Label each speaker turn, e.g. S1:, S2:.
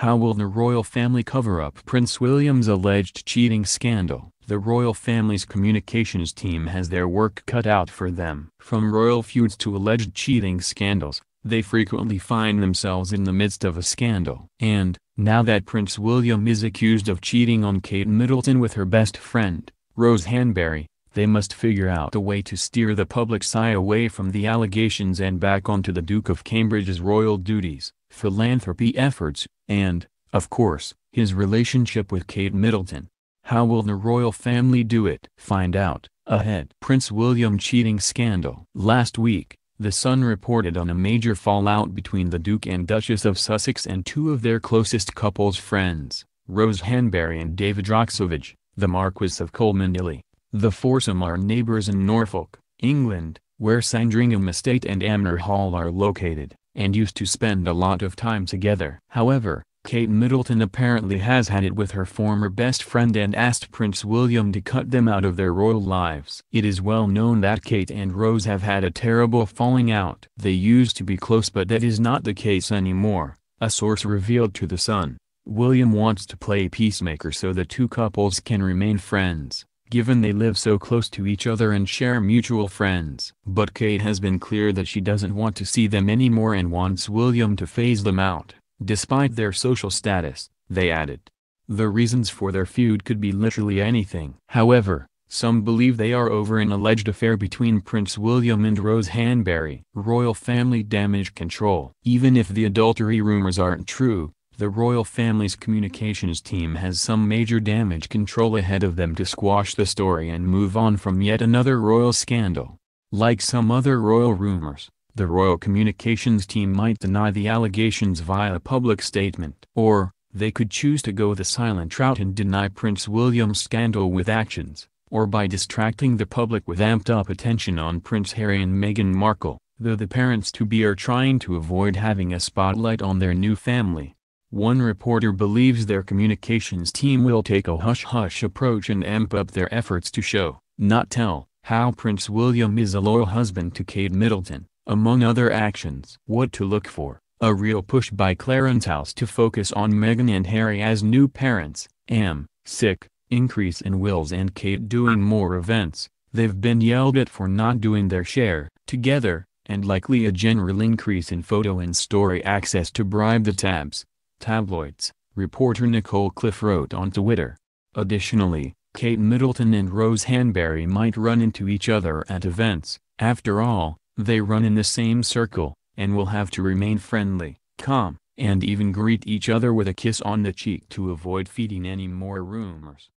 S1: How will the royal family cover up Prince William's alleged cheating scandal? The royal family's communications team has their work cut out for them. From royal feuds to alleged cheating scandals, they frequently find themselves in the midst of a scandal. And, now that Prince William is accused of cheating on Kate Middleton with her best friend, Rose Hanbury, they must figure out a way to steer the public's eye away from the allegations and back onto the Duke of Cambridge's royal duties philanthropy efforts, and, of course, his relationship with Kate Middleton. How will the royal family do it? Find out, ahead. Prince William cheating scandal. Last week, The Sun reported on a major fallout between the Duke and Duchess of Sussex and two of their closest couple's friends, Rose Hanbury and David Roxovich, the Marquis of Colmanilly, The foursome are neighbors in Norfolk, England, where Sandringham Estate and Amner Hall are located and used to spend a lot of time together. However, Kate Middleton apparently has had it with her former best friend and asked Prince William to cut them out of their royal lives. It is well known that Kate and Rose have had a terrible falling out. They used to be close but that is not the case anymore, a source revealed to The Sun. William wants to play peacemaker so the two couples can remain friends given they live so close to each other and share mutual friends. But Kate has been clear that she doesn't want to see them anymore and wants William to phase them out, despite their social status, they added. The reasons for their feud could be literally anything. However, some believe they are over an alleged affair between Prince William and Rose Hanbury. Royal Family Damage Control Even if the adultery rumors aren't true, the royal family's communications team has some major damage control ahead of them to squash the story and move on from yet another royal scandal. Like some other royal rumors, the royal communications team might deny the allegations via a public statement. Or, they could choose to go the silent route and deny Prince William's scandal with actions, or by distracting the public with amped-up attention on Prince Harry and Meghan Markle, though the parents-to-be are trying to avoid having a spotlight on their new family. One reporter believes their communications team will take a hush-hush approach and amp up their efforts to show, not tell, how Prince William is a loyal husband to Kate Middleton, among other actions. What to look for, a real push by Clarence House to focus on Meghan and Harry as new parents, am, sick, increase in wills and Kate doing more events, they've been yelled at for not doing their share, together, and likely a general increase in photo and story access to bribe the tabs tabloids, reporter Nicole Cliff wrote on Twitter. Additionally, Kate Middleton and Rose Hanbury might run into each other at events, after all, they run in the same circle, and will have to remain friendly, calm, and even greet each other with a kiss on the cheek to avoid feeding any more rumors.